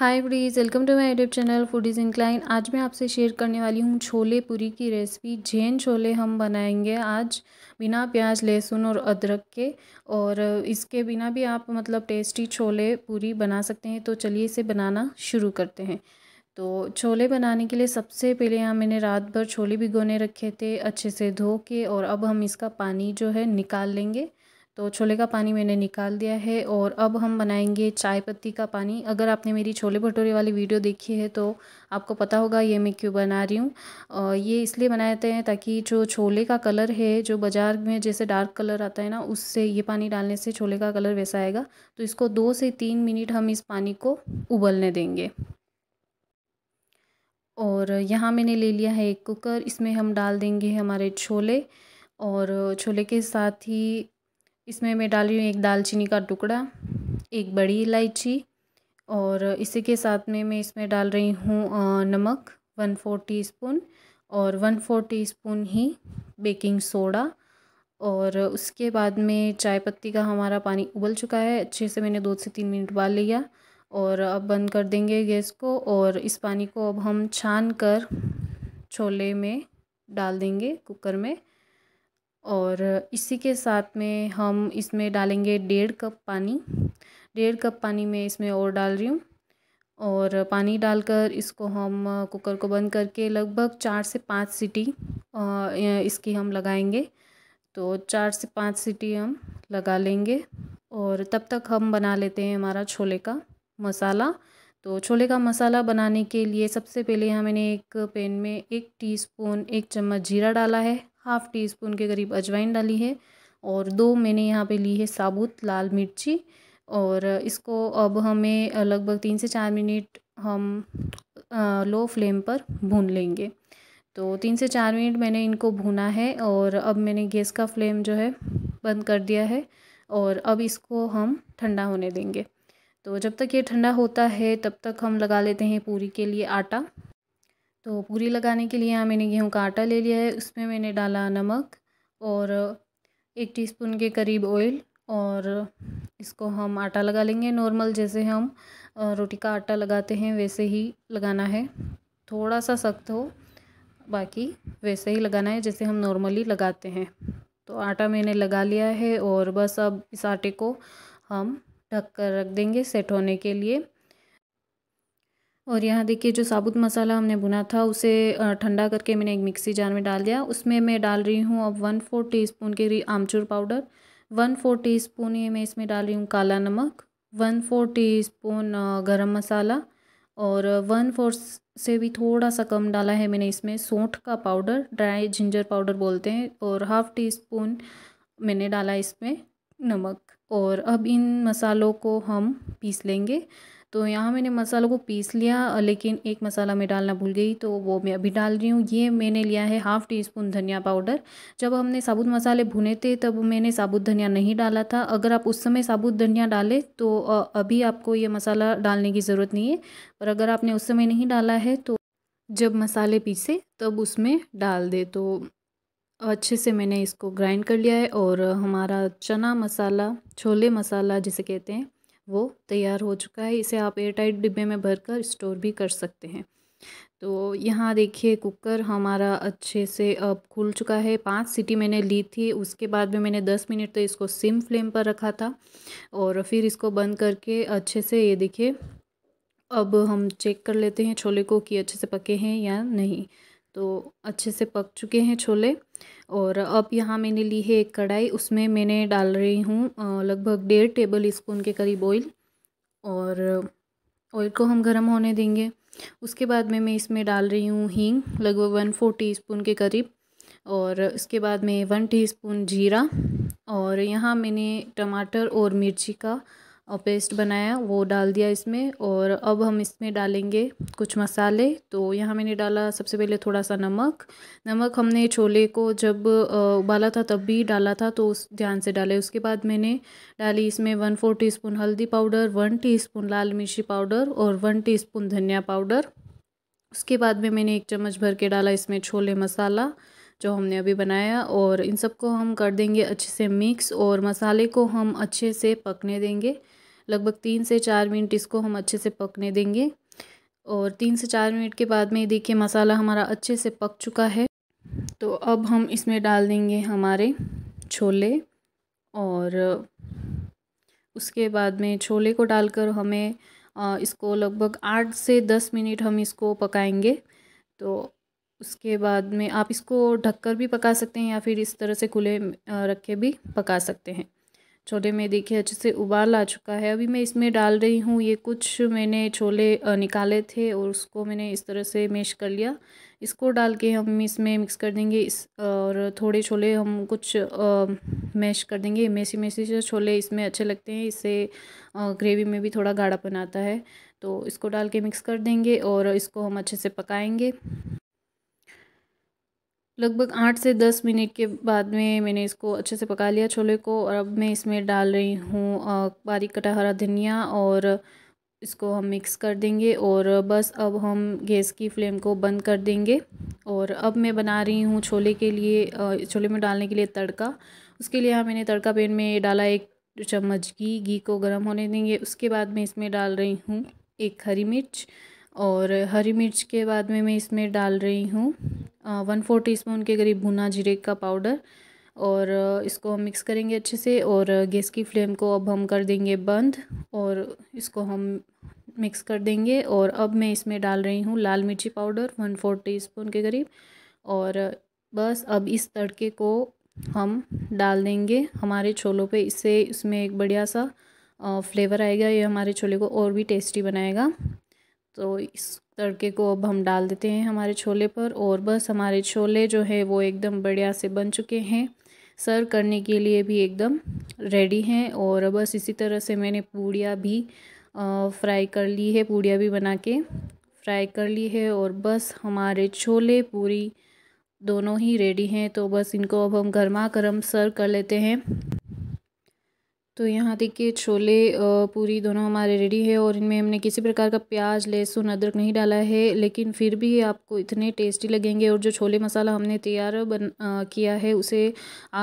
hi friends welcome to my YouTube channel food is incline आज मैं आपसे share करने वाली हूँ छोले पूरी की रेसिपी जैन छोले हम बनाएंगे आज बिना प्याज लहसुन और अदरक के और इसके बिना भी आप मतलब टेस्टी छोले पूरी बना सकते हैं तो चलिए इसे बनाना शुरू करते हैं तो छोले बनाने के लिए सबसे पहले यहाँ मैंने रात भर छोले भिगोने रखे थे अच्छे से धो के और अब हम इसका पानी जो है निकाल लेंगे तो छोले का पानी मैंने निकाल दिया है और अब हम बनाएंगे चाय पत्ती का पानी अगर आपने मेरी छोले भटूरे वाली वीडियो देखी है तो आपको पता होगा ये मैं क्यों बना रही हूँ ये इसलिए बनाते हैं ताकि जो छोले का कलर है जो बाज़ार में जैसे डार्क कलर आता है ना उससे ये पानी डालने से छोले का कलर वैसा आएगा तो इसको दो से तीन मिनट हम इस पानी को उबलने देंगे और यहाँ मैंने ले लिया है एक कुकर इसमें हम डाल देंगे हमारे छोले और छोले के साथ ही इसमें मैं डाली हूँ एक दालचीनी का टुकड़ा एक बड़ी इलायची और इसी के साथ में मैं इसमें डाल रही हूँ नमक वन फोर टी स्पून और वन फोर टी स्पून ही बेकिंग सोडा और उसके बाद में चाय पत्ती का हमारा पानी उबल चुका है अच्छे से मैंने दो से तीन मिनट उबाल लिया और अब बंद कर देंगे गैस को और इस पानी को अब हम छान कर छोले में डाल देंगे कुकर में और इसी के साथ में हम इसमें डालेंगे डेढ़ कप पानी डेढ़ कप पानी मैं इसमें और डाल रही हूँ और पानी डालकर इसको हम कुकर को बंद करके लगभग चार से पाँच सीटी इसकी हम लगाएंगे तो चार से पाँच सीटी हम लगा लेंगे और तब तक हम बना लेते हैं हमारा छोले का मसाला तो छोले का मसाला बनाने के लिए सबसे पहले मैंने एक पैन में एक टीस्पून एक चम्मच जीरा डाला है हाफ़ टी स्पून के करीब अजवाइन डाली है और दो मैंने यहाँ पे ली है साबुत लाल मिर्ची और इसको अब हमें लगभग तीन से चार मिनट हम लो फ्लेम पर भून लेंगे तो तीन से चार मिनट मैंने इनको भूना है और अब मैंने गैस का फ्लेम जो है बंद कर दिया है और अब इसको हम ठंडा होने देंगे तो जब तक ये ठंडा होता है तब तक हम लगा लेते हैं पूरी के लिए आटा तो पूरी लगाने के लिए यहाँ मैंने गेहूँ का आटा ले लिया है उसमें मैंने डाला नमक और एक टीस्पून के करीब ऑयल और इसको हम आटा लगा लेंगे नॉर्मल जैसे हम रोटी का आटा लगाते हैं वैसे ही लगाना है थोड़ा सा सख्त हो बाकी वैसे ही लगाना है जैसे हम नॉर्मली लगाते हैं तो आटा मैंने लगा लिया है और बस अब इस आटे को हम ढक कर रख देंगे सेट होने के लिए और यहाँ देखिए जो साबुत मसाला हमने बुना था उसे ठंडा करके मैंने एक मिक्सी जार में डाल दिया उसमें मैं डाल रही हूँ अब वन फोर टी स्पून के आमचूर powder one four teaspoon ये मैं इसमें डाल रही हूँ काला नमक वन फोर टी स्पून गर्म मसाला और वन फोर से भी थोड़ा सा कम डाला है मैंने इसमें सौंठ का पाउडर ड्राई जिंजर पाउडर बोलते हैं और हाफ़ टी स्पून मैंने डाला इसमें नमक और अब इन मसालों को हम पीस लेंगे तो यहाँ मैंने मसालों को पीस लिया लेकिन एक मसाला मैं डालना भूल गई तो वो मैं अभी डाल रही हूँ ये मैंने लिया है हाफ़ टी स्पून धनिया पाउडर जब हमने साबुत मसाले भुने थे तब मैंने साबुत धनिया नहीं डाला था अगर आप उस समय साबुत धनिया डालें तो अभी आपको ये मसाला डालने की ज़रूरत नहीं है और अगर आपने उस समय नहीं डाला है तो जब मसाले पीसे तब उसमें डाल दे तो अच्छे से मैंने इसको ग्राइंड कर लिया है और हमारा चना मसाला छोले मसाला जिसे कहते हैं वो तैयार हो चुका है इसे आप एयर टाइट डिब्बे में भरकर स्टोर भी कर सकते हैं तो यहाँ देखिए कुकर हमारा अच्छे से अब खुल चुका है पाँच सीटी मैंने ली थी उसके बाद में मैंने दस मिनट तक तो इसको सिम फ्लेम पर रखा था और फिर इसको बंद करके अच्छे से ये देखिए अब हम चेक कर लेते हैं छोले को कि अच्छे से पके हैं या नहीं तो अच्छे से पक चुके हैं छोले और अब यहाँ मैंने ली है एक कढ़ाई उसमें मैंने डाल रही हूँ लगभग डेढ़ टेबल स्पून के करीब ऑयल और ऑयल को हम गर्म होने देंगे उसके बाद में मैं इसमें डाल रही हूँ हींग लगभग वन फोर टी स्पून के करीब और इसके बाद में वन टीस्पून जीरा और यहाँ मैंने टमाटर और मिर्ची का और पेस्ट बनाया वो डाल दिया इसमें और अब हम इसमें डालेंगे कुछ मसाले तो यहाँ मैंने डाला सबसे पहले थोड़ा सा नमक नमक हमने छोले को जब उबाला था तब भी डाला था तो उस ध्यान से डाले उसके बाद मैंने डाली इसमें वन फोर टी हल्दी पाउडर वन टी लाल मिर्ची पाउडर और वन टी धनिया पाउडर उसके बाद में मैंने एक चम्मच भर के डाला इसमें छोले मसाला जो हमने अभी बनाया और इन सबको हम कर देंगे अच्छे से मिक्स और मसाले को हम अच्छे से पकने देंगे लगभग तीन से चार मिनट इसको हम अच्छे से पकने देंगे और तीन से चार मिनट के बाद में देखिए मसाला हमारा अच्छे से पक चुका है तो अब हम इसमें डाल देंगे हमारे छोले और उसके बाद में छोले को डालकर हमें इसको लगभग आठ से दस मिनट हम इसको पकाएंगे तो उसके बाद में आप इसको ढककर भी पका सकते हैं या फिर इस तरह से खुले रख के भी पका सकते हैं छोले में देखिए अच्छे से उबाल आ चुका है अभी मैं इसमें डाल रही हूँ ये कुछ मैंने छोले निकाले थे और उसको मैंने इस तरह से मेश कर लिया इसको डाल के हम इसमें मिक्स कर देंगे इस और थोड़े छोले हम कुछ मैश कर देंगे मेसी मेसी से छोले इसमें अच्छे लगते हैं इससे ग्रेवी में भी थोड़ा गाढ़ापन आता है तो इसको डाल के मिक्स कर देंगे और इसको हम अच्छे से पकाएंगे लगभग आठ से दस मिनट के बाद में मैंने इसको अच्छे से पका लिया छोले को और अब मैं इसमें डाल रही हूँ बारीक कटा हरा धनिया और इसको हम मिक्स कर देंगे और बस अब हम गैस की फ्लेम को बंद कर देंगे और अब मैं बना रही हूँ छोले के लिए छोले में डालने के लिए तड़का उसके लिए हाँ मैंने तड़का पेन में डाला एक चम्मच घी घी को गर्म होने देंगे उसके बाद मैं इसमें डाल रही हूँ एक हरी मिर्च और हरी मिर्च के बाद में मैं इसमें डाल रही हूँ वन फोर टी स्पून के करीब भुना जीरे का पाउडर और इसको हम मिक्स करेंगे अच्छे से और गैस की फ्लेम को अब हम कर देंगे बंद और इसको हम मिक्स कर देंगे और अब मैं इसमें डाल रही हूँ लाल मिर्ची powder one four teaspoon के करीब और बस अब इस तड़के को हम डाल देंगे हमारे छोलों पे इससे इसमें एक बढ़िया सा फ्लेवर आएगा ये हमारे छोले को और भी टेस्टी बनाएगा तो इस तड़के को अब हम डाल देते हैं हमारे छोले पर और बस हमारे छोले जो है वो एकदम बढ़िया से बन चुके हैं सर्व करने के लिए भी एकदम रेडी हैं और बस इसी तरह से मैंने पूड़िया भी फ्राई कर ली है पूड़िया भी बना के फ्राई कर ली है और बस हमारे छोले पूरी दोनों ही रेडी हैं तो बस इनको अब हम गर्मा गर्म सर्व कर लेते हैं तो यहाँ देखिए छोले पूरी दोनों हमारे रेडी है और इनमें हमने किसी प्रकार का प्याज लहसुन अदरक नहीं डाला है लेकिन फिर भी आपको इतने टेस्टी लगेंगे और जो छोले मसाला हमने तैयार बन आ, किया है उसे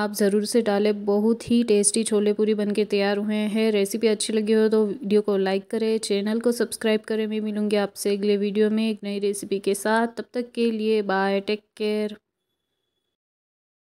आप ज़रूर से डालें बहुत ही टेस्टी छोले पूरी बन के तैयार हुए हैं रेसिपी अच्छी लगी हो तो वीडियो को लाइक करें चैनल को सब्सक्राइब करें मैं मिलूँगी आपसे अगले वीडियो में एक नई रेसिपी के साथ तब तक के लिए बाय टेक केयर